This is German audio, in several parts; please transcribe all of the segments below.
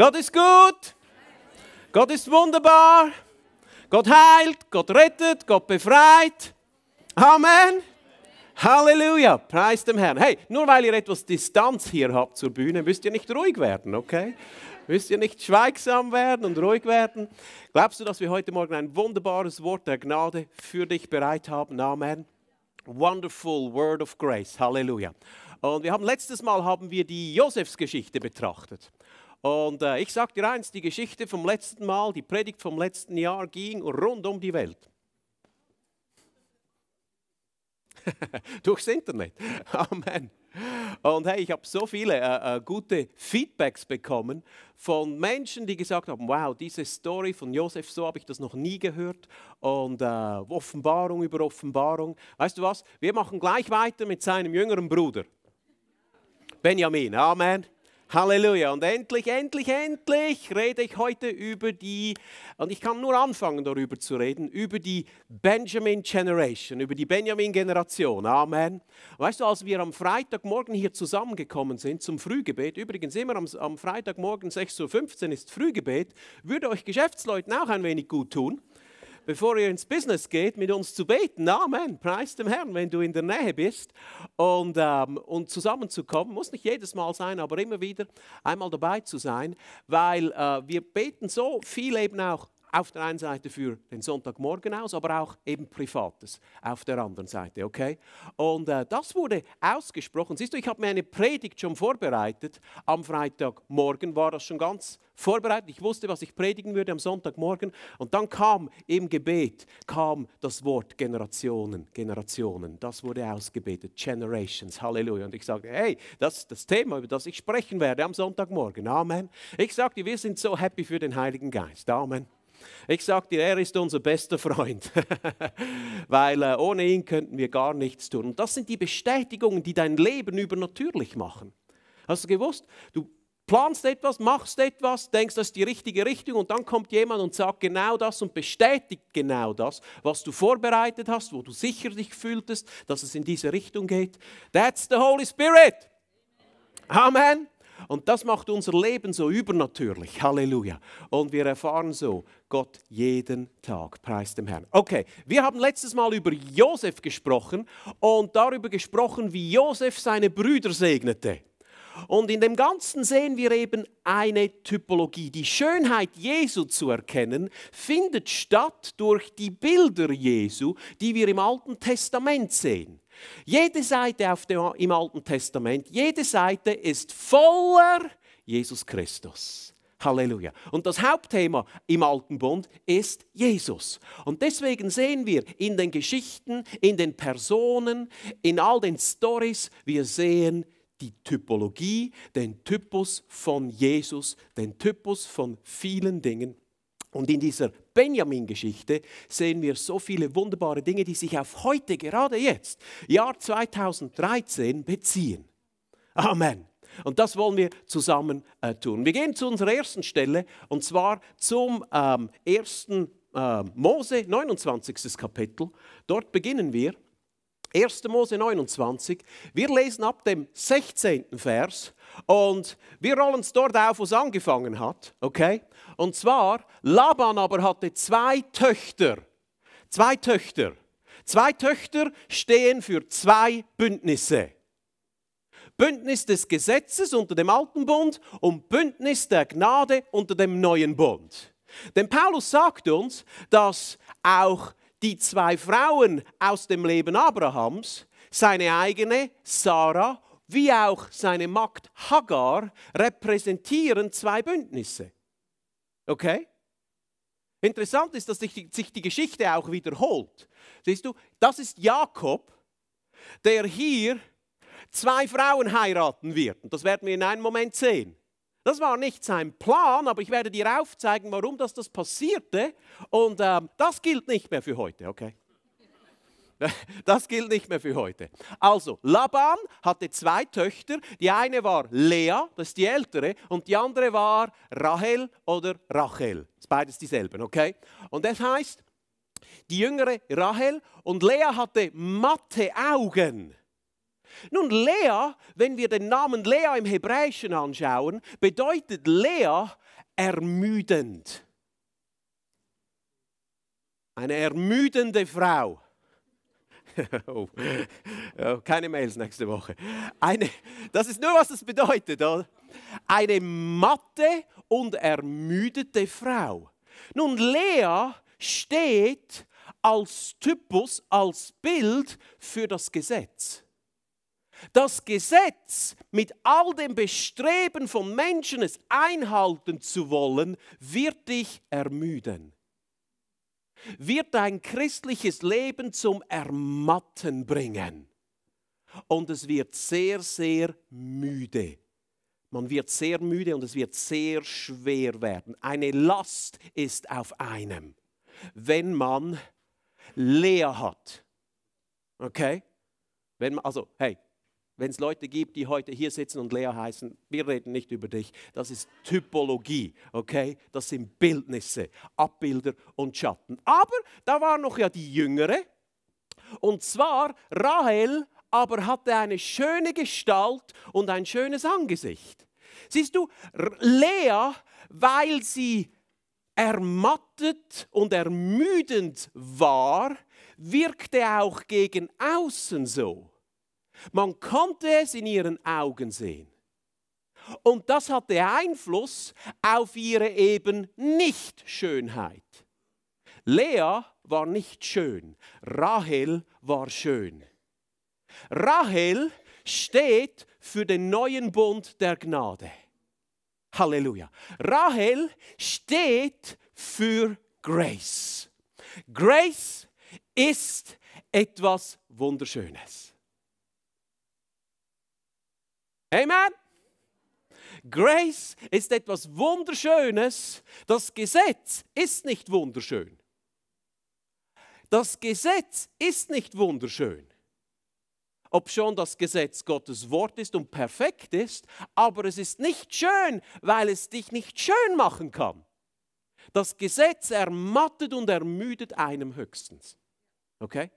Gott ist gut. Gott ist wunderbar. Gott heilt, Gott rettet, Gott befreit. Amen. Halleluja, preis dem Herrn. Hey, nur weil ihr etwas Distanz hier habt zur Bühne, müsst ihr nicht ruhig werden, okay? Müsst ihr nicht schweigsam werden und ruhig werden. Glaubst du, dass wir heute Morgen ein wunderbares Wort der Gnade für dich bereit haben? Amen. Wonderful Word of Grace. Halleluja. Und wir haben letztes Mal haben wir die Josefsgeschichte betrachtet. Und äh, ich sage dir eins, die Geschichte vom letzten Mal, die Predigt vom letzten Jahr ging rund um die Welt. Durchs Internet. Amen. Und hey, ich habe so viele äh, äh, gute Feedbacks bekommen von Menschen, die gesagt haben, wow, diese Story von Josef, so habe ich das noch nie gehört. Und äh, Offenbarung über Offenbarung. Weißt du was? Wir machen gleich weiter mit seinem jüngeren Bruder. Benjamin, Amen. Halleluja. Und endlich, endlich, endlich rede ich heute über die, und ich kann nur anfangen darüber zu reden, über die Benjamin Generation, über die Benjamin Generation. Amen. Weißt du, als wir am Freitagmorgen hier zusammengekommen sind zum Frühgebet, übrigens immer am, am Freitagmorgen 6.15 Uhr ist Frühgebet, würde euch Geschäftsleuten auch ein wenig gut tun bevor ihr ins Business geht, mit uns zu beten. Amen. Preis dem Herrn, wenn du in der Nähe bist. Und, ähm, und zusammenzukommen, muss nicht jedes Mal sein, aber immer wieder einmal dabei zu sein, weil äh, wir beten so viel eben auch auf der einen Seite für den Sonntagmorgen aus, aber auch eben Privates auf der anderen Seite, okay? Und äh, das wurde ausgesprochen. Siehst du, ich habe mir eine Predigt schon vorbereitet. Am Freitagmorgen war das schon ganz vorbereitet. Ich wusste, was ich predigen würde am Sonntagmorgen. Und dann kam im Gebet kam das Wort Generationen, Generationen. Das wurde ausgebetet, Generations, Halleluja. Und ich sagte, hey, das ist das Thema, über das ich sprechen werde am Sonntagmorgen. Amen. Ich sagte, wir sind so happy für den Heiligen Geist. Amen. Ich sage dir, er ist unser bester Freund, weil äh, ohne ihn könnten wir gar nichts tun. Und das sind die Bestätigungen, die dein Leben übernatürlich machen. Hast du gewusst? Du planst etwas, machst etwas, denkst, das ist die richtige Richtung und dann kommt jemand und sagt genau das und bestätigt genau das, was du vorbereitet hast, wo du sicher dich fühltest, dass es in diese Richtung geht. That's the Holy Spirit. Amen. Und das macht unser Leben so übernatürlich. Halleluja. Und wir erfahren so, Gott jeden Tag. Preis dem Herrn. Okay, wir haben letztes Mal über Josef gesprochen und darüber gesprochen, wie Josef seine Brüder segnete. Und in dem Ganzen sehen wir eben eine Typologie. Die Schönheit Jesu zu erkennen, findet statt durch die Bilder Jesu, die wir im Alten Testament sehen. Jede Seite auf dem, im Alten Testament, jede Seite ist voller Jesus Christus. Halleluja. Und das Hauptthema im Alten Bund ist Jesus. Und deswegen sehen wir in den Geschichten, in den Personen, in all den Stories, wir sehen die Typologie, den Typus von Jesus, den Typus von vielen Dingen. Und in dieser Benjamin-Geschichte sehen wir so viele wunderbare Dinge, die sich auf heute, gerade jetzt, Jahr 2013, beziehen. Amen. Und das wollen wir zusammen äh, tun. Wir gehen zu unserer ersten Stelle und zwar zum ähm, ersten äh, Mose, 29. Kapitel. Dort beginnen wir. 1. Mose 29. Wir lesen ab dem 16. Vers und wir rollen es dort auf, wo es angefangen hat. Okay? Und zwar, Laban aber hatte zwei Töchter. Zwei Töchter. Zwei Töchter stehen für zwei Bündnisse. Bündnis des Gesetzes unter dem alten Bund und Bündnis der Gnade unter dem neuen Bund. Denn Paulus sagt uns, dass auch die zwei Frauen aus dem Leben Abrahams, seine eigene Sarah wie auch seine Magd Hagar, repräsentieren zwei Bündnisse. Okay? Interessant ist, dass sich die Geschichte auch wiederholt. Siehst du, das ist Jakob, der hier zwei Frauen heiraten wird. Und das werden wir in einem Moment sehen. Das war nicht sein Plan, aber ich werde dir aufzeigen, warum das, das passierte. Und ähm, das gilt nicht mehr für heute, okay? Das gilt nicht mehr für heute. Also, Laban hatte zwei Töchter. Die eine war Lea, das ist die ältere, und die andere war Rahel oder Rachel. Das ist beides dieselben, okay? Und das heißt, die jüngere Rahel und Lea hatte matte Augen. Nun, Lea, wenn wir den Namen Lea im Hebräischen anschauen, bedeutet Lea ermüdend. Eine ermüdende Frau. oh. Oh, keine Mails nächste Woche. Eine, das ist nur, was das bedeutet. Oder? Eine matte und ermüdete Frau. Nun, Lea steht als Typus, als Bild für das Gesetz. Das Gesetz mit all dem Bestreben von Menschen, es einhalten zu wollen, wird dich ermüden. Wird dein christliches Leben zum Ermatten bringen. Und es wird sehr, sehr müde. Man wird sehr müde und es wird sehr schwer werden. Eine Last ist auf einem, wenn man leer hat. Okay? Wenn man, also, hey, wenn es Leute gibt, die heute hier sitzen und Lea heißen, wir reden nicht über dich. Das ist Typologie, okay? Das sind Bildnisse, Abbilder und Schatten. Aber da war noch ja die Jüngere. Und zwar Rahel, aber hatte eine schöne Gestalt und ein schönes Angesicht. Siehst du, Lea, weil sie ermattet und ermüdend war, wirkte auch gegen außen so. Man konnte es in ihren Augen sehen. Und das hatte Einfluss auf ihre eben Nicht-Schönheit. Lea war nicht schön, Rahel war schön. Rahel steht für den neuen Bund der Gnade. Halleluja. Rahel steht für Grace. Grace ist etwas Wunderschönes. Amen. Grace ist etwas Wunderschönes. Das Gesetz ist nicht wunderschön. Das Gesetz ist nicht wunderschön. Ob schon das Gesetz Gottes Wort ist und perfekt ist, aber es ist nicht schön, weil es dich nicht schön machen kann. Das Gesetz ermattet und ermüdet einem höchstens. Okay?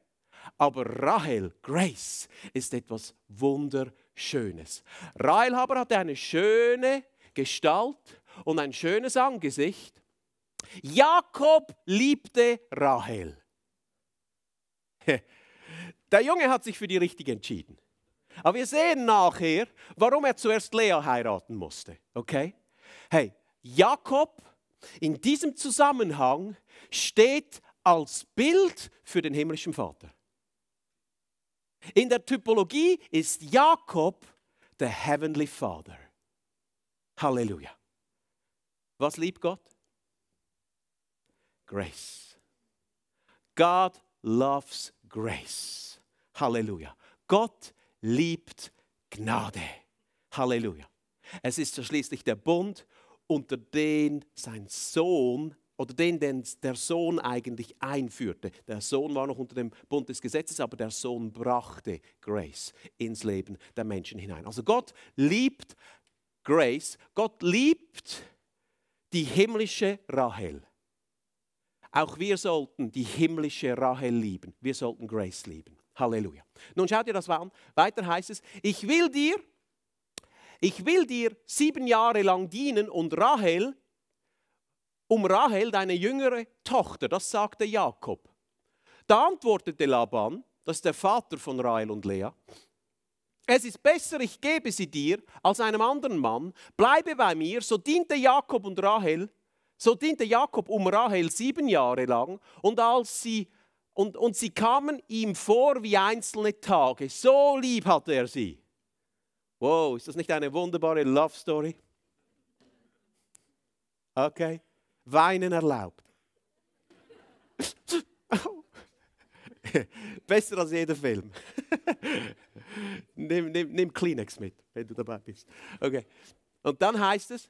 Aber Rahel, Grace, ist etwas Wunderschönes. Rahel aber hatte eine schöne Gestalt und ein schönes Angesicht. Jakob liebte Rahel. Der Junge hat sich für die richtige entschieden. Aber wir sehen nachher, warum er zuerst Lea heiraten musste. Okay? Hey, Jakob in diesem Zusammenhang steht als Bild für den himmlischen Vater. In der Typologie ist Jakob der Heavenly Father. Halleluja. Was liebt Gott? Grace. God loves grace. Halleluja. Gott liebt Gnade. Halleluja. Es ist schließlich der Bund, unter den sein Sohn oder den, den der Sohn eigentlich einführte. Der Sohn war noch unter dem Bund des Gesetzes, aber der Sohn brachte Grace ins Leben der Menschen hinein. Also Gott liebt Grace, Gott liebt die himmlische Rahel. Auch wir sollten die himmlische Rahel lieben. Wir sollten Grace lieben. Halleluja. Nun schaut dir das an. Weiter heißt es, ich will dir, ich will dir sieben Jahre lang dienen und Rahel, um Rahel, deine jüngere Tochter, das sagte Jakob. Da antwortete Laban, das ist der Vater von Rahel und Lea, es ist besser, ich gebe sie dir als einem anderen Mann, bleibe bei mir, so diente Jakob und Rahel, so diente Jakob um Rahel sieben Jahre lang und als sie und, und sie kamen ihm vor wie einzelne Tage. So lieb hatte er sie. Wow, ist das nicht eine wunderbare Love Story? Okay. Weinen erlaubt. Besser als jeder Film. nimm, nimm, nimm Kleenex mit, wenn du dabei bist. Okay. Und dann heißt es,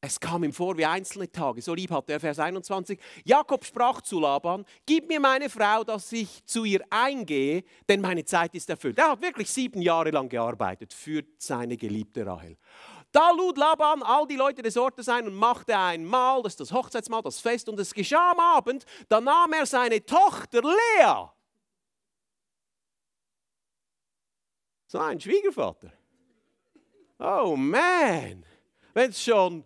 es kam ihm vor wie einzelne Tage. So lieb hat er, Vers 21. Jakob sprach zu Laban: Gib mir meine Frau, dass ich zu ihr eingehe, denn meine Zeit ist erfüllt. Er hat wirklich sieben Jahre lang gearbeitet für seine geliebte Rahel. Da lud Laban all die Leute des Ortes ein und machte ein Mahl, das ist das Hochzeitsmahl, das Fest. Und es geschah am Abend, da nahm er seine Tochter Lea. Sein Schwiegervater. Oh man, wenn es schon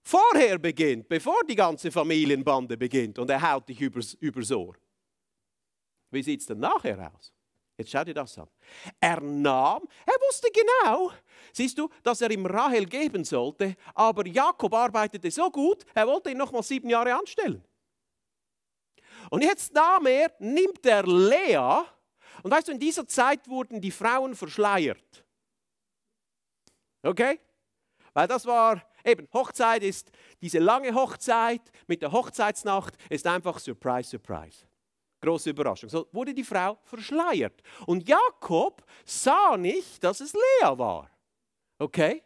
vorher beginnt, bevor die ganze Familienbande beginnt und er haut dich übers, übers Ohr. Wie sieht es denn nachher aus? Jetzt schau dir das an. Er nahm, er wusste genau, siehst du, dass er ihm Rahel geben sollte, aber Jakob arbeitete so gut, er wollte ihn nochmal sieben Jahre anstellen. Und jetzt nahm er, nimmt er Lea, und weißt du, in dieser Zeit wurden die Frauen verschleiert. Okay? Weil das war, eben, Hochzeit ist, diese lange Hochzeit mit der Hochzeitsnacht ist einfach Surprise, Surprise. Große Überraschung. So wurde die Frau verschleiert. Und Jakob sah nicht, dass es Lea war. Okay?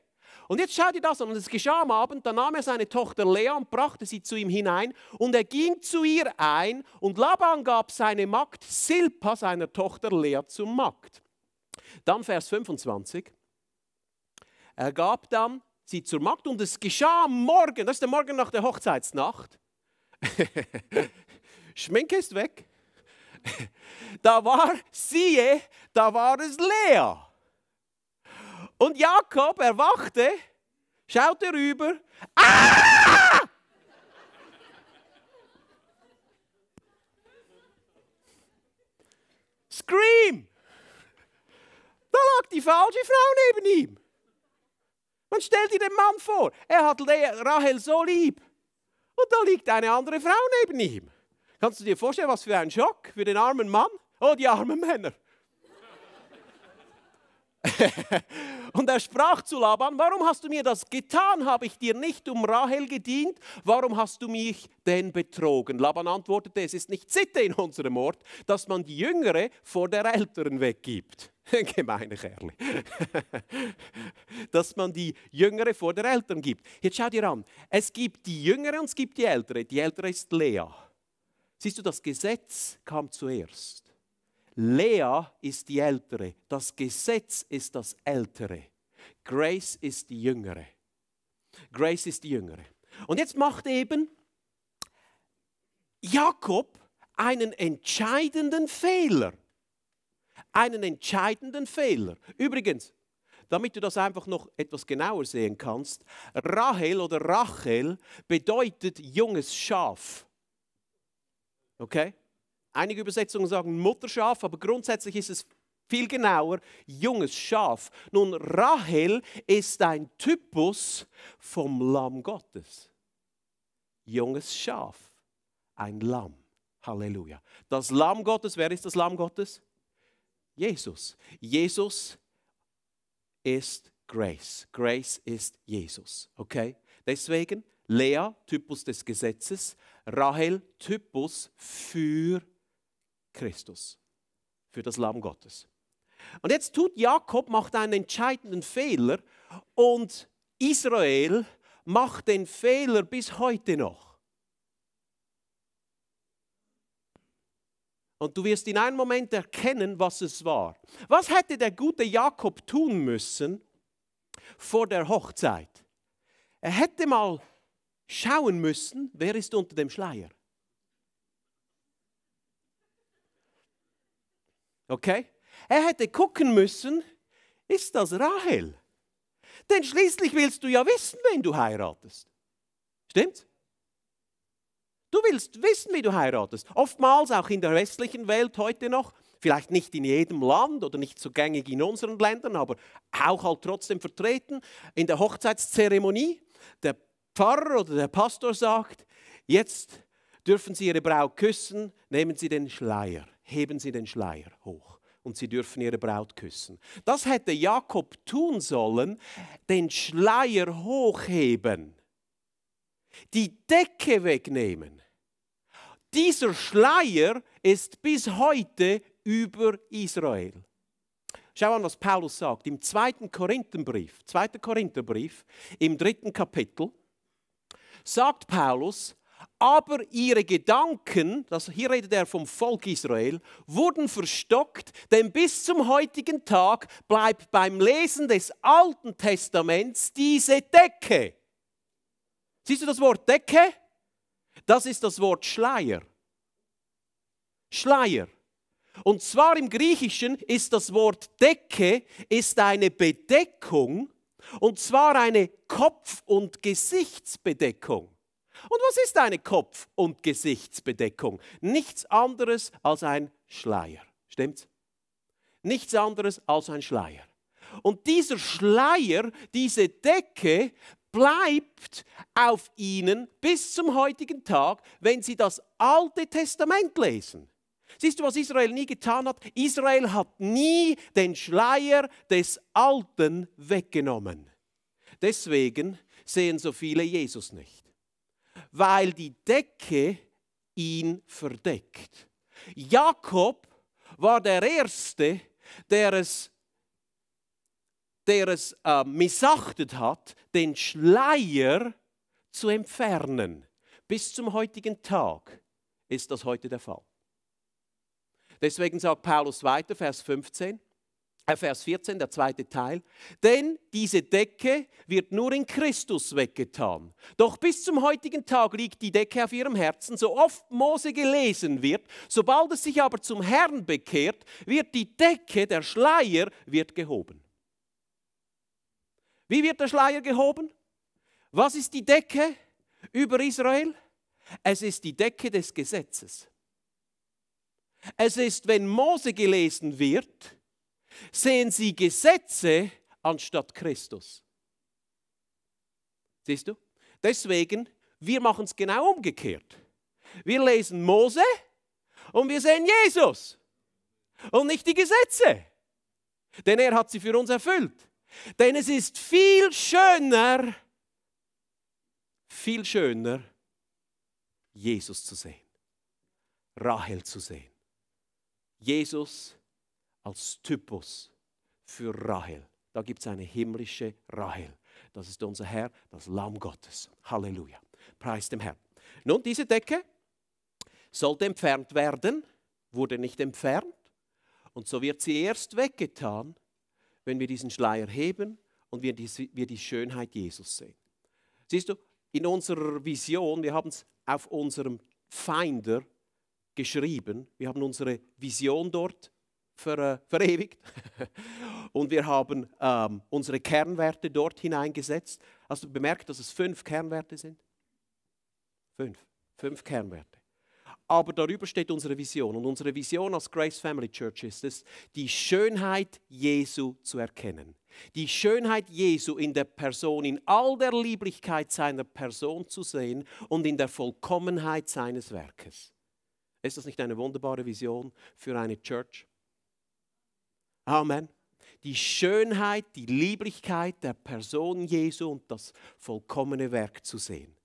Und jetzt schau dir das an. Und es geschah am Abend, da nahm er seine Tochter Lea und brachte sie zu ihm hinein. Und er ging zu ihr ein. Und Laban gab seine Magd Silpa, seiner Tochter Lea, zum Magd. Dann Vers 25. Er gab dann sie zur Magd und es geschah am Morgen, das ist der Morgen nach der Hochzeitsnacht. Schminke ist weg. Da war, siehe, da war es Lea. Und Jakob erwachte, schaute rüber. Ah! Scream! Da lag die falsche Frau neben ihm. Man stellt dir den Mann vor, er hat Lea, Rahel so lieb. Und da liegt eine andere Frau neben ihm. Kannst du dir vorstellen, was für ein Schock für den armen Mann? Oh, die armen Männer. und er sprach zu Laban, warum hast du mir das getan? Habe ich dir nicht um Rahel gedient? Warum hast du mich denn betrogen? Laban antwortete, es ist nicht Sitte in unserem Ort, dass man die Jüngere vor der Älteren weggibt. Gemeine Kerle. dass man die Jüngere vor der Älteren gibt. Jetzt schau dir an, es gibt die Jüngere und es gibt die Ältere. Die Ältere ist Lea. Siehst du, das Gesetz kam zuerst. Lea ist die Ältere. Das Gesetz ist das Ältere. Grace ist die Jüngere. Grace ist die Jüngere. Und jetzt macht eben Jakob einen entscheidenden Fehler. Einen entscheidenden Fehler. Übrigens, damit du das einfach noch etwas genauer sehen kannst, Rahel oder Rachel bedeutet junges Schaf. Okay? Einige Übersetzungen sagen Mutterschaf, aber grundsätzlich ist es viel genauer junges Schaf. Nun, Rahel ist ein Typus vom Lamm Gottes. Junges Schaf, ein Lamm. Halleluja. Das Lamm Gottes, wer ist das Lamm Gottes? Jesus. Jesus ist Grace. Grace ist Jesus. Okay? Deswegen Lea, Typus des Gesetzes, Rahel, Typus für Christus, für das Lamm Gottes. Und jetzt tut Jakob, macht einen entscheidenden Fehler und Israel macht den Fehler bis heute noch. Und du wirst in einem Moment erkennen, was es war. Was hätte der gute Jakob tun müssen vor der Hochzeit? Er hätte mal schauen müssen, wer ist unter dem Schleier. Okay? Er hätte gucken müssen, ist das Rahel? Denn schließlich willst du ja wissen, wen du heiratest. Stimmt's? Du willst wissen, wie du heiratest. Oftmals auch in der westlichen Welt heute noch, vielleicht nicht in jedem Land oder nicht so gängig in unseren Ländern, aber auch halt trotzdem vertreten, in der Hochzeitszeremonie. Der Pfarrer oder der Pastor sagt, jetzt dürfen Sie Ihre Braut küssen, nehmen Sie den Schleier, heben Sie den Schleier hoch und Sie dürfen Ihre Braut küssen. Das hätte Jakob tun sollen, den Schleier hochheben, die Decke wegnehmen. Dieser Schleier ist bis heute über Israel. Schau an, was Paulus sagt im zweiten Korintherbrief, 2. Korintherbrief, im dritten Kapitel sagt Paulus, aber ihre Gedanken, das, hier redet er vom Volk Israel, wurden verstockt, denn bis zum heutigen Tag bleibt beim Lesen des Alten Testaments diese Decke. Siehst du das Wort Decke? Das ist das Wort Schleier. Schleier. Und zwar im Griechischen ist das Wort Decke ist eine Bedeckung, und zwar eine Kopf- und Gesichtsbedeckung. Und was ist eine Kopf- und Gesichtsbedeckung? Nichts anderes als ein Schleier. Stimmt's? Nichts anderes als ein Schleier. Und dieser Schleier, diese Decke, bleibt auf ihnen bis zum heutigen Tag, wenn sie das Alte Testament lesen. Siehst du, was Israel nie getan hat? Israel hat nie den Schleier des Alten weggenommen. Deswegen sehen so viele Jesus nicht, weil die Decke ihn verdeckt. Jakob war der Erste, der es, der es äh, missachtet hat, den Schleier zu entfernen. Bis zum heutigen Tag ist das heute der Fall. Deswegen sagt Paulus weiter, Vers 15. Äh, Vers 14, der zweite Teil. Denn diese Decke wird nur in Christus weggetan. Doch bis zum heutigen Tag liegt die Decke auf ihrem Herzen, so oft Mose gelesen wird. Sobald es sich aber zum Herrn bekehrt, wird die Decke, der Schleier, wird gehoben. Wie wird der Schleier gehoben? Was ist die Decke über Israel? Es ist die Decke des Gesetzes. Es ist, wenn Mose gelesen wird, sehen sie Gesetze anstatt Christus. Siehst du? Deswegen, wir machen es genau umgekehrt. Wir lesen Mose und wir sehen Jesus und nicht die Gesetze. Denn er hat sie für uns erfüllt. Denn es ist viel schöner, viel schöner, Jesus zu sehen, Rahel zu sehen. Jesus als Typus für Rahel. Da gibt es eine himmlische Rahel. Das ist unser Herr, das Lamm Gottes. Halleluja. Preis dem Herrn. Nun, diese Decke sollte entfernt werden, wurde nicht entfernt. Und so wird sie erst weggetan, wenn wir diesen Schleier heben und wir die, wir die Schönheit Jesus sehen. Siehst du, in unserer Vision, wir haben es auf unserem Finder geschrieben. Wir haben unsere Vision dort ver, äh, verewigt und wir haben ähm, unsere Kernwerte dort hineingesetzt. Hast du bemerkt, dass es fünf Kernwerte sind? Fünf. Fünf Kernwerte. Aber darüber steht unsere Vision. Und unsere Vision als Grace Family Church ist es, die Schönheit Jesu zu erkennen. Die Schönheit Jesu in der Person, in all der Lieblichkeit seiner Person zu sehen und in der Vollkommenheit seines Werkes. Ist das nicht eine wunderbare Vision für eine Church? Amen. Die Schönheit, die Lieblichkeit der Person Jesu und das vollkommene Werk zu sehen.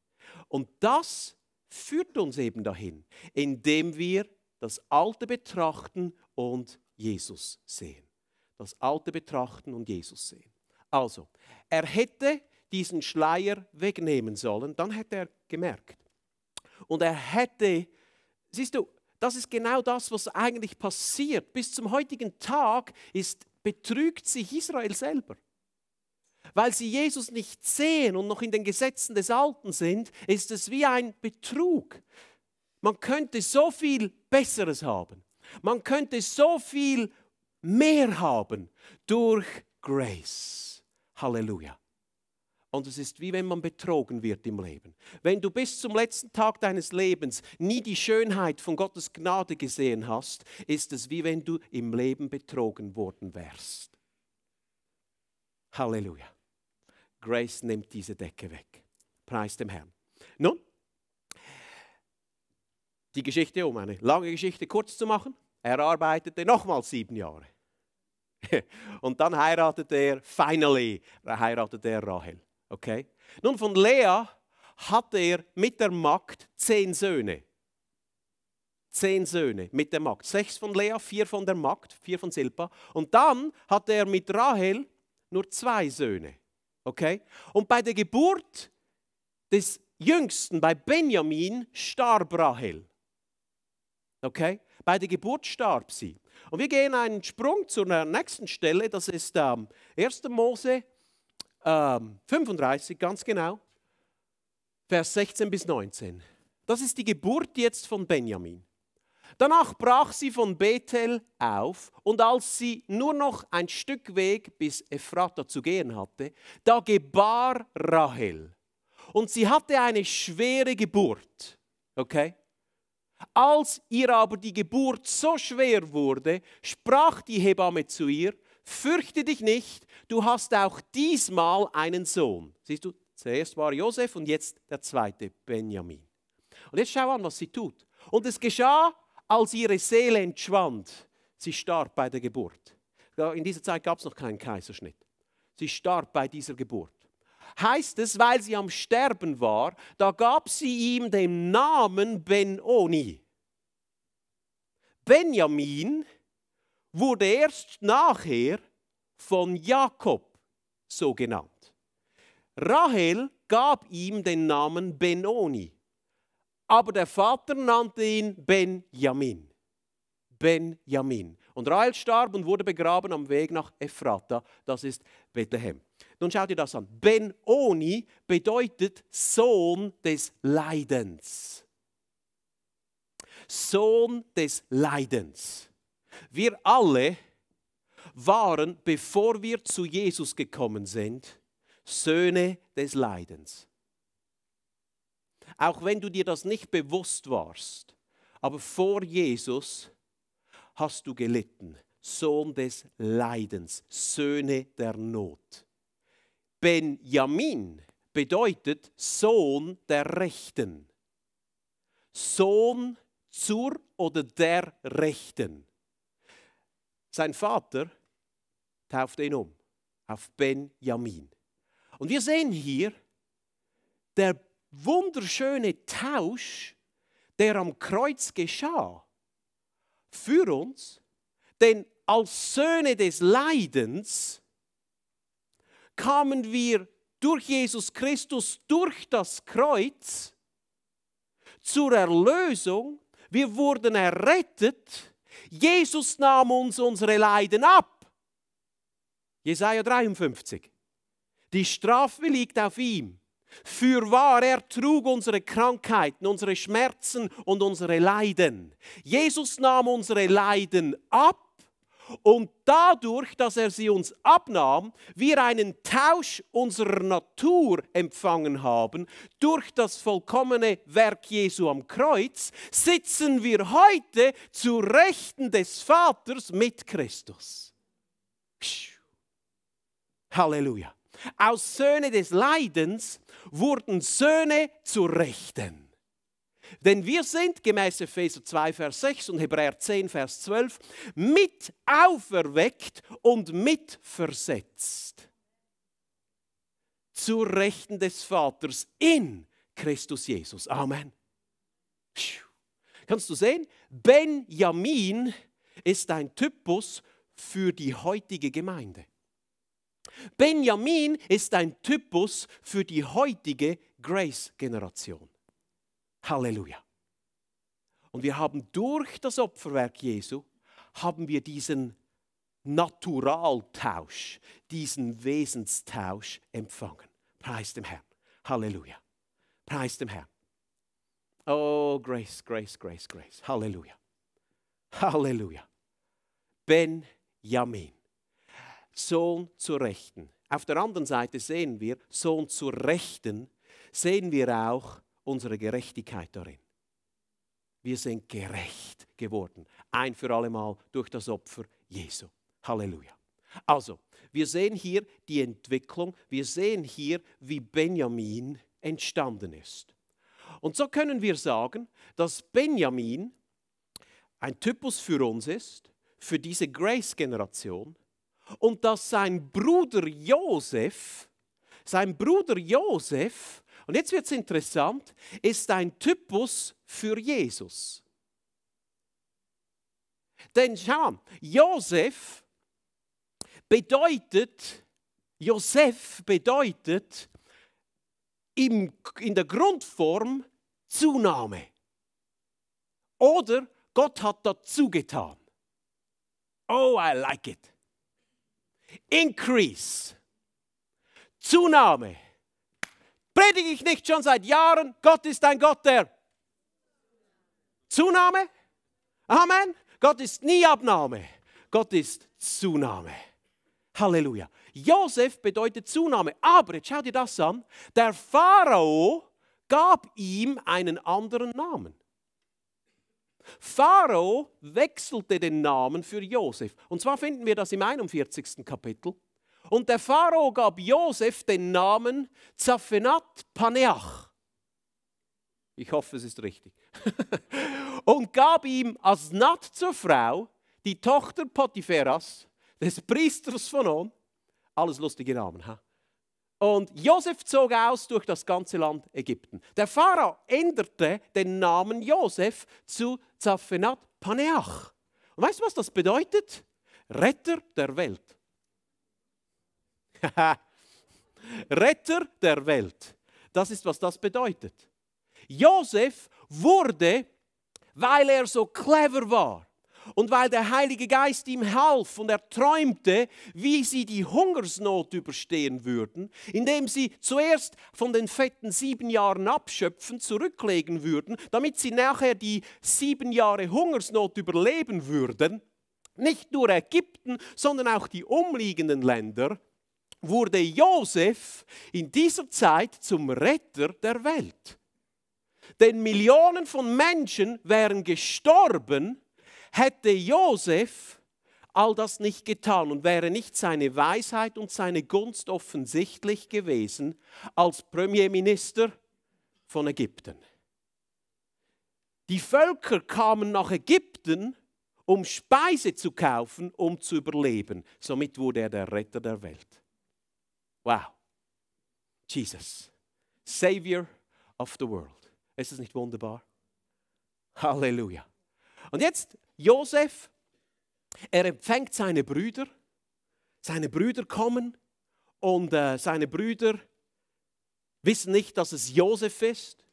Und das führt uns eben dahin, indem wir das Alte betrachten und Jesus sehen. Das Alte betrachten und Jesus sehen. Also, er hätte diesen Schleier wegnehmen sollen, dann hätte er gemerkt. Und er hätte siehst du, das ist genau das, was eigentlich passiert. Bis zum heutigen Tag ist, betrügt sich Israel selber. Weil sie Jesus nicht sehen und noch in den Gesetzen des Alten sind, ist es wie ein Betrug. Man könnte so viel Besseres haben. Man könnte so viel mehr haben durch Grace. Halleluja. Und es ist wie wenn man betrogen wird im Leben. Wenn du bis zum letzten Tag deines Lebens nie die Schönheit von Gottes Gnade gesehen hast, ist es wie wenn du im Leben betrogen worden wärst. Halleluja. Grace nimmt diese Decke weg. Preis dem Herrn. Nun, die Geschichte, um eine lange Geschichte kurz zu machen, er arbeitete nochmals sieben Jahre. Und dann heiratete er, finally, heiratete er Rahel. Okay? Nun, von Lea hatte er mit der Magd zehn Söhne. Zehn Söhne mit der Magd. Sechs von Lea, vier von der Magd, vier von Silpa. Und dann hatte er mit Rahel nur zwei Söhne. Okay? Und bei der Geburt des Jüngsten, bei Benjamin, starb Rahel. Okay? Bei der Geburt starb sie. Und wir gehen einen Sprung zur nächsten Stelle, das ist ähm, 1. Mose ähm, 35 ganz genau, Vers 16 bis 19. Das ist die Geburt jetzt von Benjamin. Danach brach sie von Bethel auf, und als sie nur noch ein Stück Weg bis Ephrata zu gehen hatte, da gebar Rahel. Und sie hatte eine schwere Geburt. Okay? Als ihr aber die Geburt so schwer wurde, sprach die Hebamme zu ihr, fürchte dich nicht, du hast auch diesmal einen Sohn. Siehst du, zuerst war Josef und jetzt der zweite, Benjamin. Und jetzt schau an, was sie tut. Und es geschah, als ihre Seele entschwand. Sie starb bei der Geburt. In dieser Zeit gab es noch keinen Kaiserschnitt. Sie starb bei dieser Geburt. Heißt es, weil sie am Sterben war, da gab sie ihm den Namen Benoni. Benjamin wurde erst nachher von Jakob so genannt. Rahel gab ihm den Namen Benoni, aber der Vater nannte ihn Benjamin. Benjamin. Und Rahel starb und wurde begraben am Weg nach Ephrata, das ist Bethlehem. Nun schaut ihr das an. Benoni bedeutet Sohn des Leidens. Sohn des Leidens. Wir alle waren, bevor wir zu Jesus gekommen sind, Söhne des Leidens. Auch wenn du dir das nicht bewusst warst, aber vor Jesus hast du gelitten. Sohn des Leidens, Söhne der Not. Benjamin bedeutet Sohn der Rechten. Sohn zur oder der Rechten. Sein Vater taufte ihn um auf Benjamin. Und wir sehen hier der wunderschöne Tausch, der am Kreuz geschah für uns, denn als Söhne des Leidens kamen wir durch Jesus Christus, durch das Kreuz, zur Erlösung. Wir wurden errettet Jesus nahm uns unsere Leiden ab. Jesaja 53. Die Strafe liegt auf ihm. Für wahr, er trug unsere Krankheiten, unsere Schmerzen und unsere Leiden. Jesus nahm unsere Leiden ab und dadurch, dass er sie uns abnahm, wir einen Tausch unserer Natur empfangen haben, durch das vollkommene Werk Jesu am Kreuz, sitzen wir heute zu Rechten des Vaters mit Christus. Halleluja. Aus Söhne des Leidens wurden Söhne zu Rechten. Denn wir sind gemäß Epheser 2, Vers 6 und Hebräer 10, Vers 12 mit auferweckt und mit versetzt zu Rechten des Vaters in Christus Jesus. Amen. Kannst du sehen? Benjamin ist ein Typus für die heutige Gemeinde. Benjamin ist ein Typus für die heutige Grace-Generation. Halleluja. Und wir haben durch das Opferwerk Jesu, haben wir diesen Naturaltausch, diesen Wesenstausch empfangen. Preis dem Herrn. Halleluja. Preis dem Herrn. Oh, Grace, Grace, Grace, Grace. Halleluja. Halleluja. Benjamin, Sohn zur Rechten. Auf der anderen Seite sehen wir, Sohn zur Rechten, sehen wir auch unsere Gerechtigkeit darin. Wir sind gerecht geworden, ein für allemal durch das Opfer Jesu. Halleluja. Also, wir sehen hier die Entwicklung, wir sehen hier, wie Benjamin entstanden ist. Und so können wir sagen, dass Benjamin ein Typus für uns ist, für diese Grace-Generation, und dass sein Bruder Josef, sein Bruder Josef und jetzt wird es interessant, ist ein Typus für Jesus. Denn schau Josef bedeutet, Josef bedeutet im, in der Grundform Zunahme. Oder Gott hat dazu getan. Oh, I like it. Increase. Zunahme. Predige ich nicht schon seit Jahren, Gott ist ein Gott der Zunahme? Amen. Gott ist nie Abnahme. Gott ist Zunahme. Halleluja. Josef bedeutet Zunahme. Aber jetzt schau dir das an. Der Pharao gab ihm einen anderen Namen. Pharao wechselte den Namen für Josef. Und zwar finden wir das im 41. Kapitel. Und der Pharao gab Josef den Namen Zaphenat Paneach. Ich hoffe, es ist richtig. und gab ihm Asnat zur Frau, die Tochter Potipheras, des Priesters von On. Alles lustige Namen. Ha? Und Josef zog aus durch das ganze Land Ägypten. Der Pharao änderte den Namen Josef zu Zaphenat Paneach. Und weißt du, was das bedeutet? Retter der Welt. Retter der Welt. Das ist, was das bedeutet. Josef wurde, weil er so clever war und weil der Heilige Geist ihm half und er träumte, wie sie die Hungersnot überstehen würden, indem sie zuerst von den fetten sieben Jahren abschöpfen, zurücklegen würden, damit sie nachher die sieben Jahre Hungersnot überleben würden. Nicht nur Ägypten, sondern auch die umliegenden Länder wurde Josef in dieser Zeit zum Retter der Welt. Denn Millionen von Menschen wären gestorben, hätte Josef all das nicht getan und wäre nicht seine Weisheit und seine Gunst offensichtlich gewesen als Premierminister von Ägypten. Die Völker kamen nach Ägypten, um Speise zu kaufen, um zu überleben. Somit wurde er der Retter der Welt. Wow. Jesus, Savior of the world. Ist das nicht wunderbar? Halleluja. Und jetzt Josef, er empfängt seine Brüder. Seine Brüder kommen und äh, seine Brüder wissen nicht, dass es Josef ist.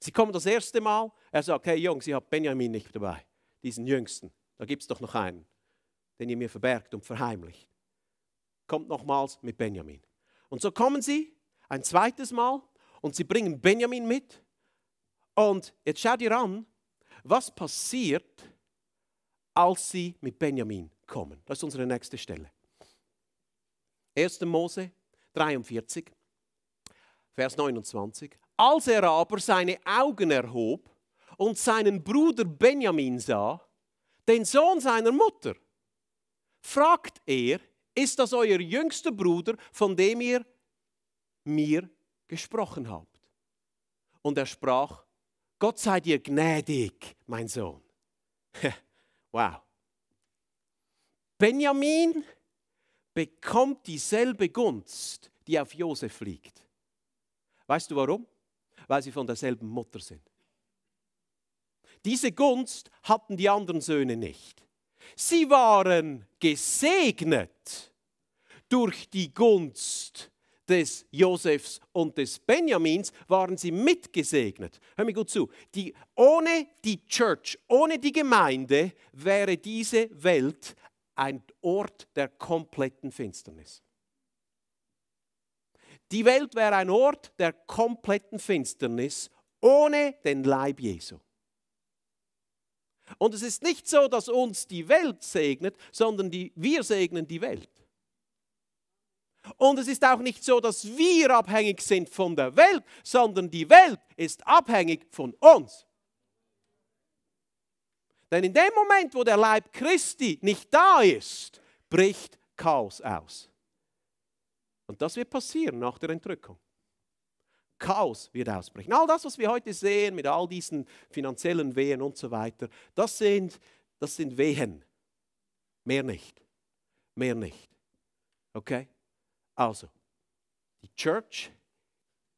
Sie kommen das erste Mal. Er sagt: Hey Jungs, ihr habt Benjamin nicht dabei, diesen Jüngsten. Da gibt es doch noch einen, den ihr mir verbergt und verheimlicht. Kommt nochmals mit Benjamin. Und so kommen sie ein zweites Mal und sie bringen Benjamin mit. Und jetzt schau dir an, was passiert, als sie mit Benjamin kommen. Das ist unsere nächste Stelle. 1. Mose 43, Vers 29. Als er aber seine Augen erhob und seinen Bruder Benjamin sah, den Sohn seiner Mutter, fragt er, ist das euer jüngster Bruder, von dem ihr mir gesprochen habt? Und er sprach, Gott sei dir gnädig, mein Sohn. wow. Benjamin bekommt dieselbe Gunst, die auf Josef liegt. Weißt du warum? Weil sie von derselben Mutter sind. Diese Gunst hatten die anderen Söhne nicht. Sie waren gesegnet durch die Gunst des Josefs und des Benjamins waren sie mitgesegnet. Hör mir gut zu. Die, ohne die Church, ohne die Gemeinde wäre diese Welt ein Ort der kompletten Finsternis. Die Welt wäre ein Ort der kompletten Finsternis ohne den Leib Jesu. Und es ist nicht so, dass uns die Welt segnet, sondern die, wir segnen die Welt. Und es ist auch nicht so, dass wir abhängig sind von der Welt, sondern die Welt ist abhängig von uns. Denn in dem Moment, wo der Leib Christi nicht da ist, bricht Chaos aus. Und das wird passieren nach der Entrückung. Chaos wird ausbrechen. All das, was wir heute sehen mit all diesen finanziellen Wehen und so weiter, das sind, das sind Wehen. Mehr nicht. Mehr nicht. Okay? Also, die Church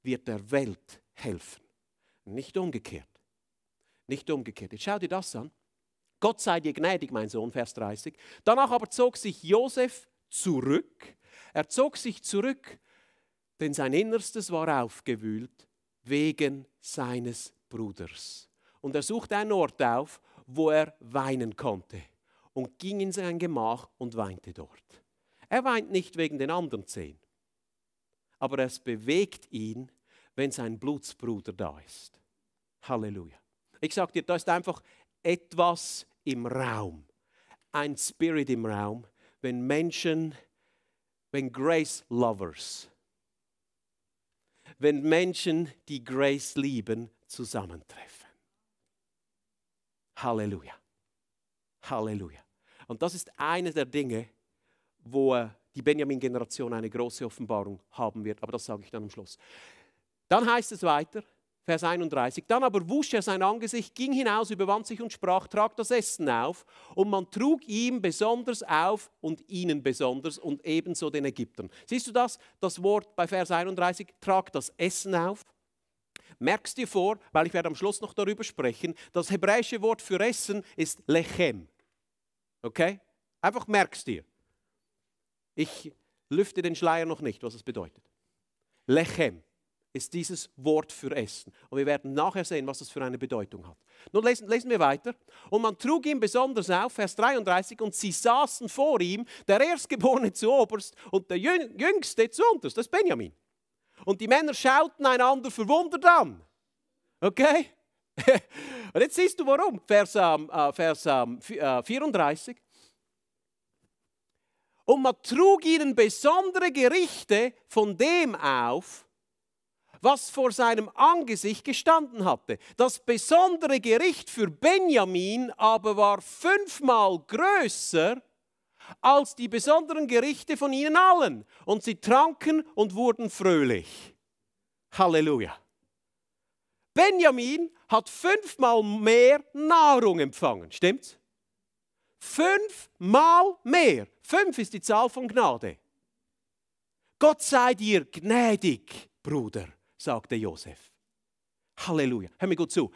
wird der Welt helfen. Nicht umgekehrt. Nicht umgekehrt. Jetzt schau dir das an. Gott sei dir gnädig, mein Sohn, Vers 30. Danach aber zog sich Josef zurück. Er zog sich zurück denn sein Innerstes war aufgewühlt wegen seines Bruders. Und er suchte einen Ort auf, wo er weinen konnte und ging in sein Gemach und weinte dort. Er weint nicht wegen den anderen zehn, aber es bewegt ihn, wenn sein Blutsbruder da ist. Halleluja. Ich sage dir, da ist einfach etwas im Raum, ein Spirit im Raum, wenn Menschen, wenn Grace Lovers wenn Menschen, die Grace lieben, zusammentreffen. Halleluja. Halleluja. Und das ist eine der Dinge, wo äh, die Benjamin-Generation eine große Offenbarung haben wird. Aber das sage ich dann am Schluss. Dann heißt es weiter, Vers 31. Dann aber wusch er sein Angesicht, ging hinaus, überwand sich und sprach, Trag das Essen auf. Und man trug ihm besonders auf und ihnen besonders und ebenso den Ägyptern. Siehst du das? Das Wort bei Vers 31, Trag das Essen auf. Merkst dir vor, weil ich werde am Schluss noch darüber sprechen, das hebräische Wort für Essen ist Lechem. Okay? Einfach merkst dir. Ich lüfte den Schleier noch nicht, was es bedeutet. Lechem ist dieses Wort für Essen. Und wir werden nachher sehen, was das für eine Bedeutung hat. Nun lesen, lesen, wir weiter. Und man trug ihn besonders auf, Vers 33, und sie saßen vor ihm, der Erstgeborene zu Oberst und der Jüngste zu Unterst, das ist Benjamin. Und die Männer schauten einander verwundert an. Okay? und jetzt siehst du warum. Vers, ähm, äh, Vers ähm, äh, 34. Und man trug ihnen besondere Gerichte von dem auf, was vor seinem Angesicht gestanden hatte. Das besondere Gericht für Benjamin aber war fünfmal größer als die besonderen Gerichte von ihnen allen. Und sie tranken und wurden fröhlich. Halleluja. Benjamin hat fünfmal mehr Nahrung empfangen, stimmt's? Fünfmal mehr. Fünf ist die Zahl von Gnade. Gott sei dir gnädig, Bruder sagte Josef. Halleluja. Hör mir gut zu.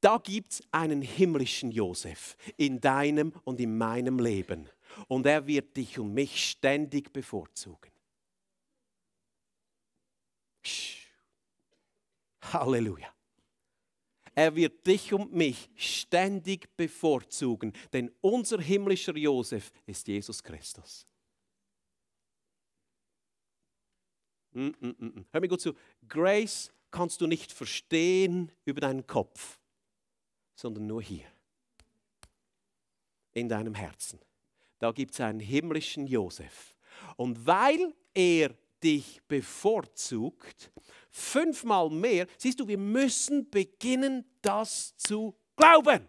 Da gibt es einen himmlischen Josef in deinem und in meinem Leben. Und er wird dich und mich ständig bevorzugen. Halleluja. Er wird dich und mich ständig bevorzugen, denn unser himmlischer Josef ist Jesus Christus. Mm, mm, mm, Hör mir gut zu. Grace kannst du nicht verstehen über deinen Kopf, sondern nur hier, in deinem Herzen. Da gibt es einen himmlischen Josef. Und weil er dich bevorzugt, fünfmal mehr, siehst du, wir müssen beginnen, das zu glauben.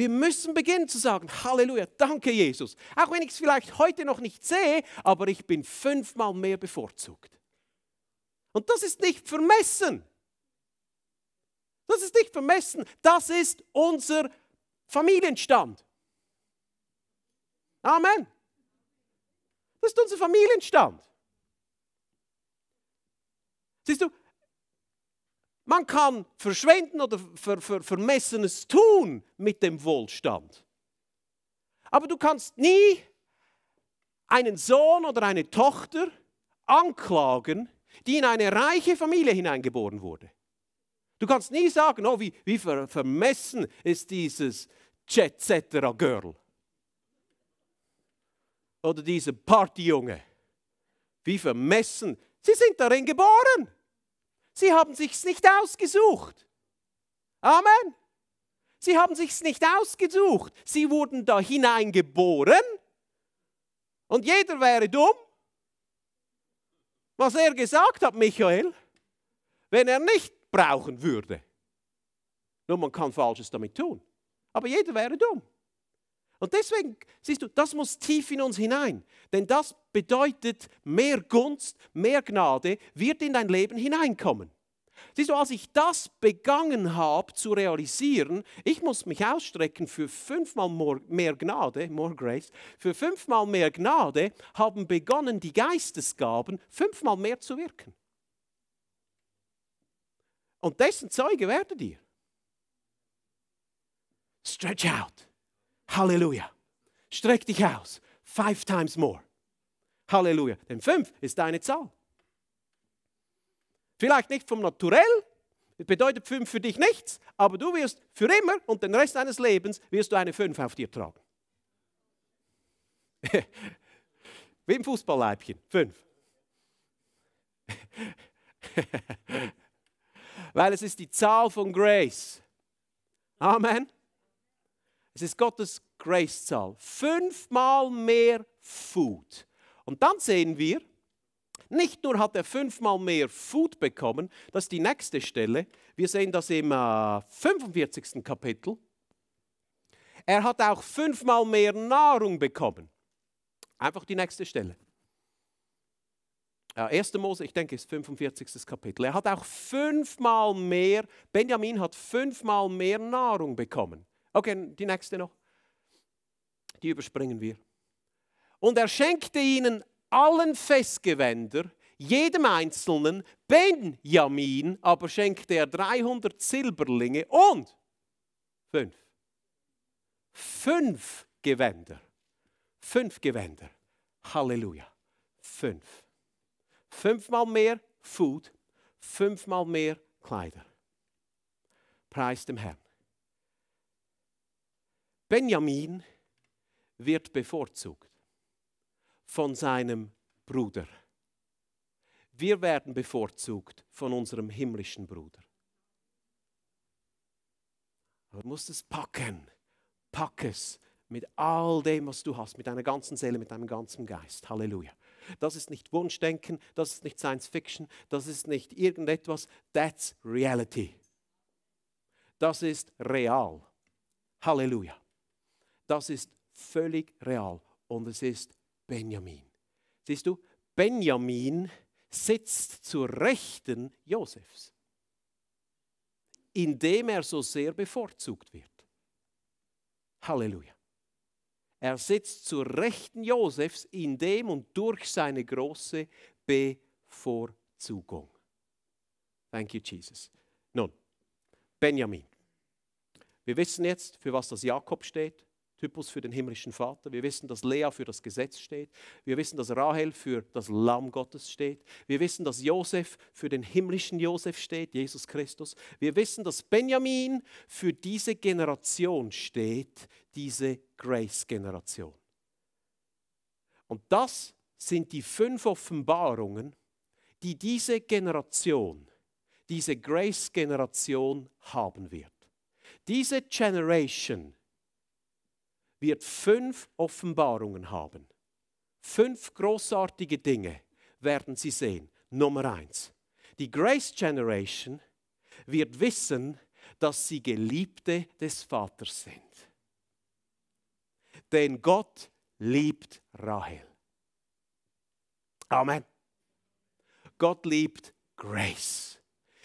Wir müssen beginnen zu sagen, Halleluja, danke Jesus. Auch wenn ich es vielleicht heute noch nicht sehe, aber ich bin fünfmal mehr bevorzugt. Und das ist nicht vermessen. Das ist nicht vermessen. Das ist unser Familienstand. Amen. Das ist unser Familienstand. Siehst du, man kann verschwenden oder ver ver Vermessenes tun mit dem Wohlstand. Aber du kannst nie einen Sohn oder eine Tochter anklagen, die in eine reiche Familie hineingeboren wurde. Du kannst nie sagen, oh, wie, wie ver vermessen ist dieses Jetsetterer Girl oder dieser Partyjunge. Wie vermessen. Sie sind darin geboren. Sie haben sich's nicht ausgesucht. Amen. Sie haben sich's nicht ausgesucht. Sie wurden da hineingeboren. Und jeder wäre dumm, was er gesagt hat, Michael, wenn er nicht brauchen würde. Nur man kann Falsches damit tun. Aber jeder wäre dumm. Und deswegen, siehst du, das muss tief in uns hinein. Denn das bedeutet, mehr Gunst, mehr Gnade wird in dein Leben hineinkommen. Siehst du, als ich das begangen habe zu realisieren, ich muss mich ausstrecken für fünfmal mehr Gnade, more grace, für fünfmal mehr Gnade haben begonnen die Geistesgaben fünfmal mehr zu wirken. Und dessen Zeuge werdet ihr. Stretch out. Halleluja. Streck dich aus. Five times more. Halleluja. Denn fünf ist deine Zahl. Vielleicht nicht vom Naturell, bedeutet fünf für dich nichts, aber du wirst für immer und den Rest deines Lebens wirst du eine fünf auf dir tragen. Wie im Fußballleibchen, fünf. Weil es ist die Zahl von Grace. Amen. Es ist Gottes Grace-Zahl. Fünfmal mehr Food. Und dann sehen wir, nicht nur hat er fünfmal mehr Food bekommen, das ist die nächste Stelle. Wir sehen das im äh, 45. Kapitel. Er hat auch fünfmal mehr Nahrung bekommen. Einfach die nächste Stelle. Äh, 1. Mose, ich denke, ist 45. Kapitel. Er hat auch fünfmal mehr, Benjamin hat fünfmal mehr Nahrung bekommen. Okay, die nächste noch. Die überspringen wir. Und er schenkte ihnen allen Festgewänder, jedem Einzelnen, Benjamin aber schenkte er 300 Silberlinge und fünf. Fünf Gewänder. Fünf Gewänder. Halleluja. Fünf. Fünfmal mehr Food, fünfmal mehr Kleider. Preis dem Herrn. Benjamin wird bevorzugt von seinem Bruder. Wir werden bevorzugt von unserem himmlischen Bruder. Du musst es packen. Pack es mit all dem, was du hast, mit deiner ganzen Seele, mit deinem ganzen Geist. Halleluja. Das ist nicht Wunschdenken, das ist nicht Science Fiction, das ist nicht irgendetwas. That's reality. Das ist real. Halleluja. Das ist völlig real und es ist Benjamin. Siehst du, Benjamin sitzt zur Rechten Josefs, indem er so sehr bevorzugt wird. Halleluja. Er sitzt zur Rechten Josefs, indem und durch seine große Bevorzugung. Thank you, Jesus. Nun, Benjamin. Wir wissen jetzt, für was das Jakob steht. Typus für den himmlischen Vater. Wir wissen, dass Lea für das Gesetz steht. Wir wissen, dass Rahel für das Lamm Gottes steht. Wir wissen, dass Josef für den himmlischen Josef steht, Jesus Christus. Wir wissen, dass Benjamin für diese Generation steht, diese Grace-Generation. Und das sind die fünf Offenbarungen, die diese Generation, diese Grace-Generation haben wird. Diese Generation wird fünf Offenbarungen haben. Fünf großartige Dinge werden Sie sehen. Nummer eins. Die Grace Generation wird wissen, dass sie Geliebte des Vaters sind. Denn Gott liebt Rahel. Amen. Gott liebt Grace.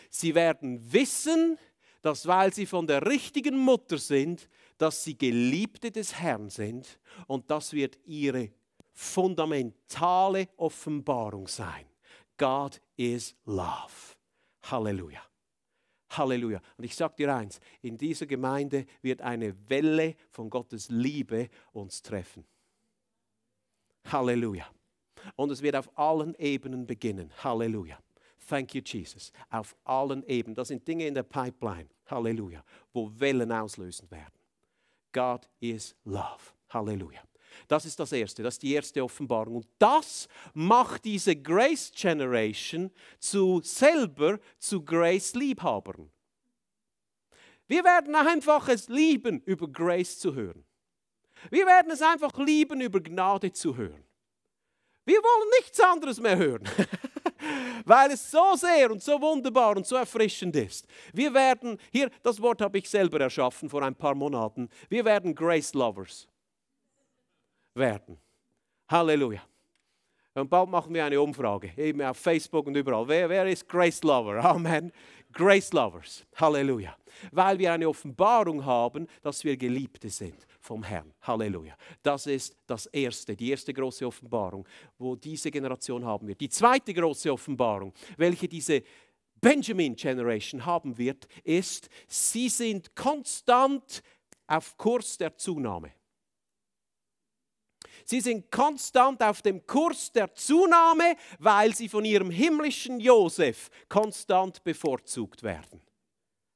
Sie werden wissen, dass weil sie von der richtigen Mutter sind, dass sie Geliebte des Herrn sind und das wird ihre fundamentale Offenbarung sein. God is love. Halleluja. Halleluja. Und ich sage dir eins, in dieser Gemeinde wird eine Welle von Gottes Liebe uns treffen. Halleluja. Und es wird auf allen Ebenen beginnen. Halleluja. Thank you, Jesus. Auf allen Ebenen. Das sind Dinge in der Pipeline. Halleluja. Wo Wellen auslösen werden. God is love. Halleluja. Das ist das Erste, das ist die erste Offenbarung. Und das macht diese Grace Generation zu selber zu Grace-Liebhabern. Wir werden einfach es lieben, über Grace zu hören. Wir werden es einfach lieben, über Gnade zu hören. Wir wollen nichts anderes mehr hören. weil es so sehr und so wunderbar und so erfrischend ist. Wir werden, hier, das Wort habe ich selber erschaffen vor ein paar Monaten, wir werden Grace Lovers werden. Halleluja. Und bald machen wir eine Umfrage, eben auf Facebook und überall. Wer, wer ist Grace Lover? Amen. Grace Lovers. Halleluja. Weil wir eine Offenbarung haben, dass wir Geliebte sind vom Herrn. Halleluja. Das ist das erste, die erste große Offenbarung, wo diese Generation haben wird. Die zweite große Offenbarung, welche diese Benjamin Generation haben wird, ist, sie sind konstant auf Kurs der Zunahme. Sie sind konstant auf dem Kurs der Zunahme, weil sie von ihrem himmlischen Josef konstant bevorzugt werden.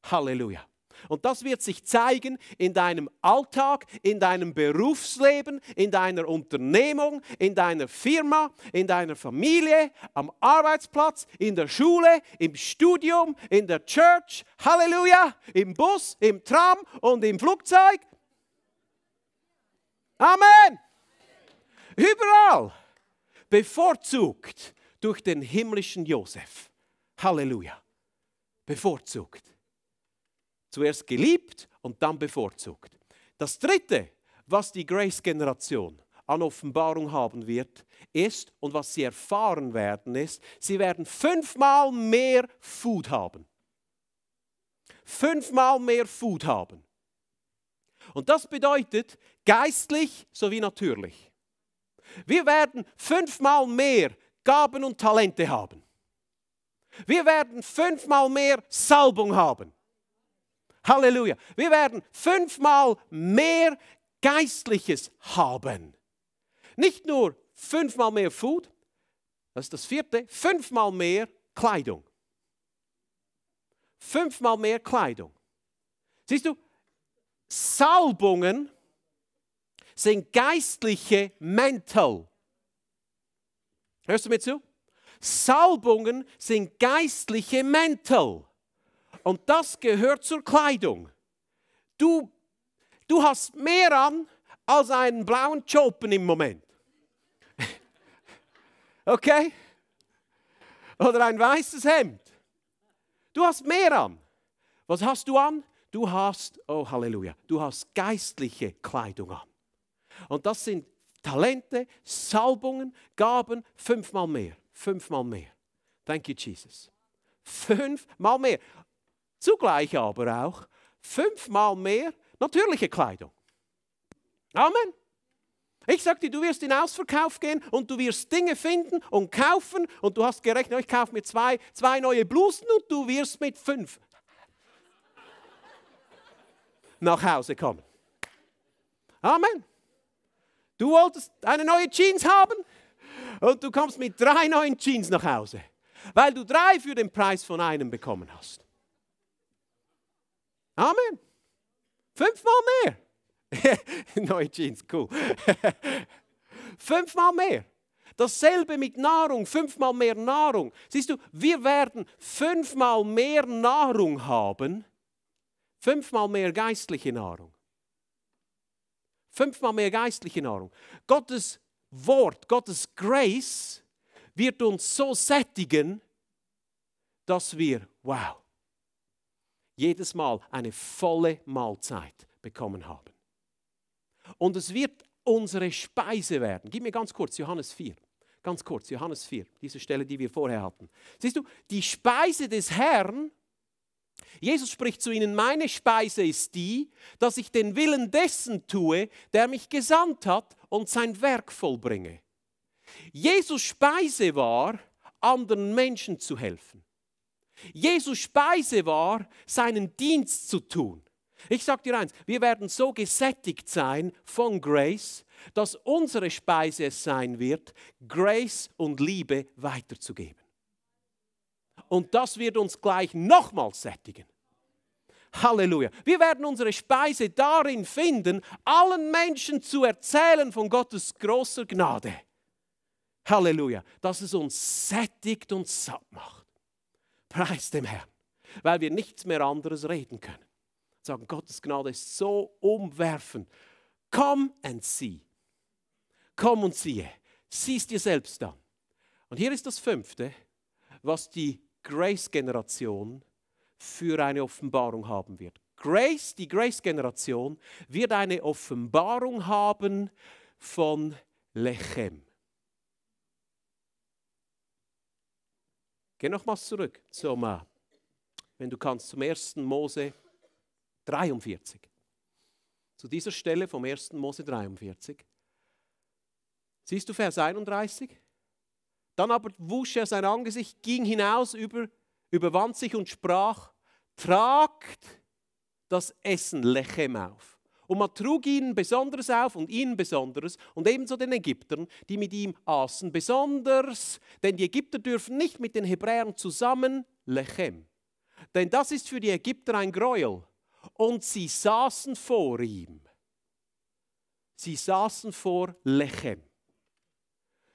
Halleluja. Und das wird sich zeigen in deinem Alltag, in deinem Berufsleben, in deiner Unternehmung, in deiner Firma, in deiner Familie, am Arbeitsplatz, in der Schule, im Studium, in der Church, Halleluja, im Bus, im Tram und im Flugzeug. Amen. Israel bevorzugt durch den himmlischen Josef. Halleluja. Bevorzugt. Zuerst geliebt und dann bevorzugt. Das Dritte, was die Grace-Generation an Offenbarung haben wird, ist und was sie erfahren werden, ist, sie werden fünfmal mehr Food haben. Fünfmal mehr Food haben. Und das bedeutet geistlich sowie natürlich. Wir werden fünfmal mehr Gaben und Talente haben. Wir werden fünfmal mehr Salbung haben. Halleluja. Wir werden fünfmal mehr Geistliches haben. Nicht nur fünfmal mehr Food, das ist das vierte, fünfmal mehr Kleidung. Fünfmal mehr Kleidung. Siehst du, Salbungen sind geistliche Mäntel. Hörst du mir zu? Salbungen sind geistliche Mäntel. Und das gehört zur Kleidung. Du, du hast mehr an als einen blauen Chopin im Moment. okay? Oder ein weißes Hemd. Du hast mehr an. Was hast du an? Du hast, oh Halleluja, du hast geistliche Kleidung an. Und das sind Talente, Salbungen, Gaben, fünfmal mehr. Fünfmal mehr. Thank you, Jesus. Fünfmal mehr. Zugleich aber auch fünfmal mehr natürliche Kleidung. Amen. Ich sage dir, du wirst in Ausverkauf gehen und du wirst Dinge finden und kaufen und du hast gerechnet, oh, ich kaufe mir zwei, zwei neue Blusen und du wirst mit fünf nach Hause kommen. Amen. Du wolltest eine neue Jeans haben und du kommst mit drei neuen Jeans nach Hause, weil du drei für den Preis von einem bekommen hast. Amen. Fünfmal mehr. neue Jeans, cool. Fünfmal mehr. Dasselbe mit Nahrung, fünfmal mehr Nahrung. Siehst du, wir werden fünfmal mehr Nahrung haben, fünfmal mehr geistliche Nahrung fünfmal mehr geistliche Nahrung. Gottes Wort, Gottes Grace wird uns so sättigen, dass wir, wow, jedes Mal eine volle Mahlzeit bekommen haben. Und es wird unsere Speise werden. Gib mir ganz kurz Johannes 4. Ganz kurz, Johannes 4, diese Stelle, die wir vorher hatten. Siehst du, die Speise des Herrn Jesus spricht zu ihnen, meine Speise ist die, dass ich den Willen dessen tue, der mich gesandt hat und sein Werk vollbringe. Jesus Speise war, anderen Menschen zu helfen. Jesus Speise war, seinen Dienst zu tun. Ich sage dir eins, wir werden so gesättigt sein von Grace, dass unsere Speise es sein wird, Grace und Liebe weiterzugeben und das wird uns gleich nochmals sättigen. Halleluja. Wir werden unsere Speise darin finden, allen Menschen zu erzählen von Gottes großer Gnade. Halleluja. Dass es uns sättigt und satt macht. Preis dem Herrn, weil wir nichts mehr anderes reden können. Sagen, Gottes Gnade ist so umwerfend. Komm und sieh. Komm und siehe. Siehst dir selbst an. Und hier ist das Fünfte, was die Grace-Generation für eine Offenbarung haben wird. Grace, die Grace-Generation, wird eine Offenbarung haben von Lechem. Geh nochmals zurück zum, äh, wenn du kannst, zum 1. Mose 43. Zu dieser Stelle vom 1. Mose 43. Siehst du Vers 31? Dann aber wusch er sein Angesicht, ging hinaus, über, überwand sich und sprach, tragt das Essen Lechem auf. Und man trug ihnen Besonderes auf und ihnen Besonderes und ebenso den Ägyptern, die mit ihm aßen, besonders, denn die Ägypter dürfen nicht mit den Hebräern zusammen Lechem. Denn das ist für die Ägypter ein Gräuel. Und sie saßen vor ihm. Sie saßen vor Lechem.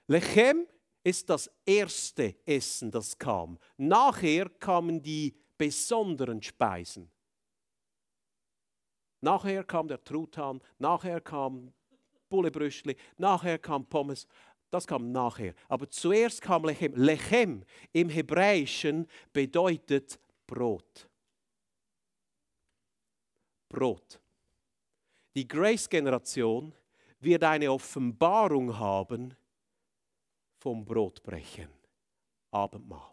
Lechem ist das erste Essen, das kam. Nachher kamen die besonderen Speisen. Nachher kam der Truthahn, nachher kam Bullebrüschli, nachher kam Pommes. Das kam nachher. Aber zuerst kam Lechem. Lechem im Hebräischen bedeutet Brot. Brot. Die Grace-Generation wird eine Offenbarung haben, vom Brotbrechen, Abendmahl.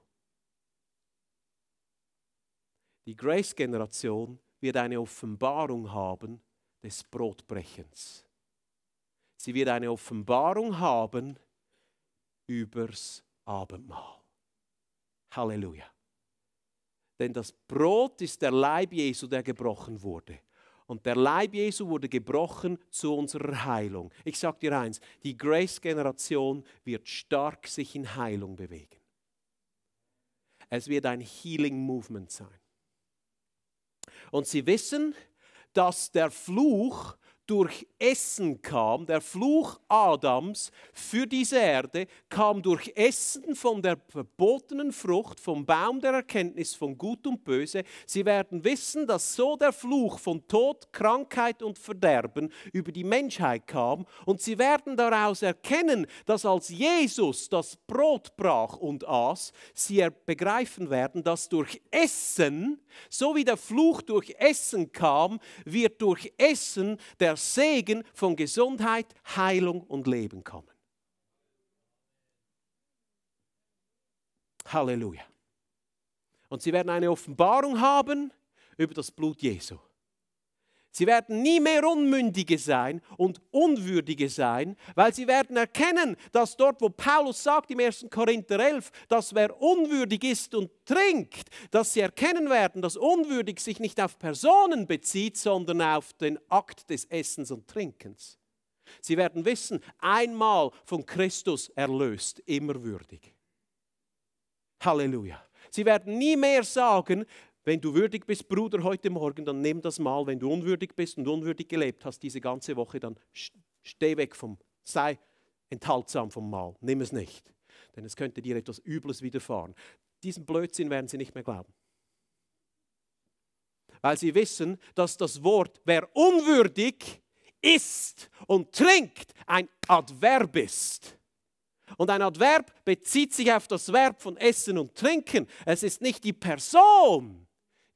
Die Grace-Generation wird eine Offenbarung haben des Brotbrechens. Sie wird eine Offenbarung haben übers Abendmahl. Halleluja. Denn das Brot ist der Leib Jesu, der gebrochen wurde. Und der Leib Jesu wurde gebrochen zu unserer Heilung. Ich sage dir eins, die Grace-Generation wird stark sich in Heilung bewegen. Es wird ein Healing-Movement sein. Und sie wissen, dass der Fluch durch Essen kam, der Fluch Adams für diese Erde kam durch Essen von der verbotenen Frucht, vom Baum der Erkenntnis von Gut und Böse. Sie werden wissen, dass so der Fluch von Tod, Krankheit und Verderben über die Menschheit kam. Und sie werden daraus erkennen, dass als Jesus das Brot brach und aß, sie begreifen werden, dass durch Essen, so wie der Fluch durch Essen kam, wird durch Essen der der Segen von Gesundheit, Heilung und Leben kommen. Halleluja. Und sie werden eine Offenbarung haben über das Blut Jesu. Sie werden nie mehr Unmündige sein und Unwürdige sein, weil sie werden erkennen, dass dort, wo Paulus sagt im 1. Korinther 11, dass wer unwürdig ist und trinkt, dass sie erkennen werden, dass unwürdig sich nicht auf Personen bezieht, sondern auf den Akt des Essens und Trinkens. Sie werden wissen, einmal von Christus erlöst, immer würdig. Halleluja. Sie werden nie mehr sagen, wenn du würdig bist, Bruder, heute Morgen, dann nimm das mal. Wenn du unwürdig bist und unwürdig gelebt hast diese ganze Woche, dann steh weg vom, sei enthaltsam vom Mal. Nimm es nicht, denn es könnte dir etwas Übles widerfahren. Diesen Blödsinn werden sie nicht mehr glauben. Weil sie wissen, dass das Wort, wer unwürdig isst und trinkt, ein Adverb ist. Und ein Adverb bezieht sich auf das Verb von Essen und Trinken. Es ist nicht die Person,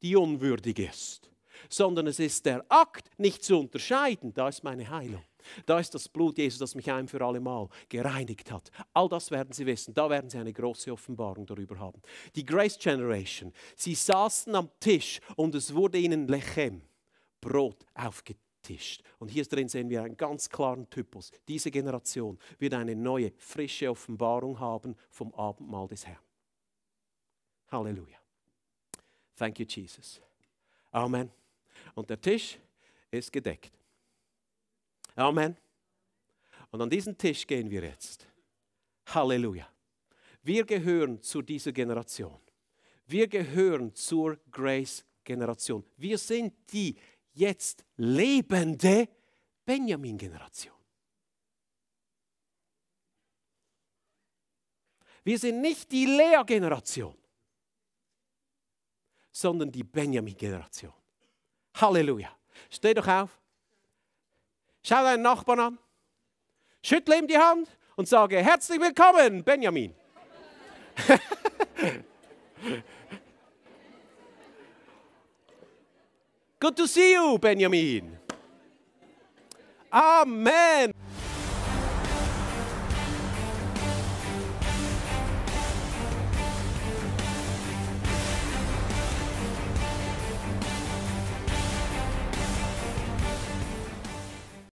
die unwürdig ist, sondern es ist der Akt, nicht zu unterscheiden, da ist meine Heilung. Da ist das Blut Jesu, das mich ein für alle Mal gereinigt hat. All das werden Sie wissen. Da werden Sie eine große Offenbarung darüber haben. Die Grace Generation, sie saßen am Tisch und es wurde ihnen Lechem, Brot, aufgetischt. Und hier drin sehen wir einen ganz klaren Typus. Diese Generation wird eine neue, frische Offenbarung haben vom Abendmahl des Herrn. Halleluja. Thank you, Jesus. Amen. Und der Tisch ist gedeckt. Amen. Und an diesen Tisch gehen wir jetzt. Halleluja. Wir gehören zu dieser Generation. Wir gehören zur Grace-Generation. Wir sind die jetzt lebende Benjamin-Generation. Wir sind nicht die Lea-Generation sondern die Benjamin-Generation. Halleluja. Steh doch auf. Schau deinen Nachbarn an. Schüttle ihm die Hand und sage, herzlich willkommen, Benjamin. Good to see you, Benjamin. Amen.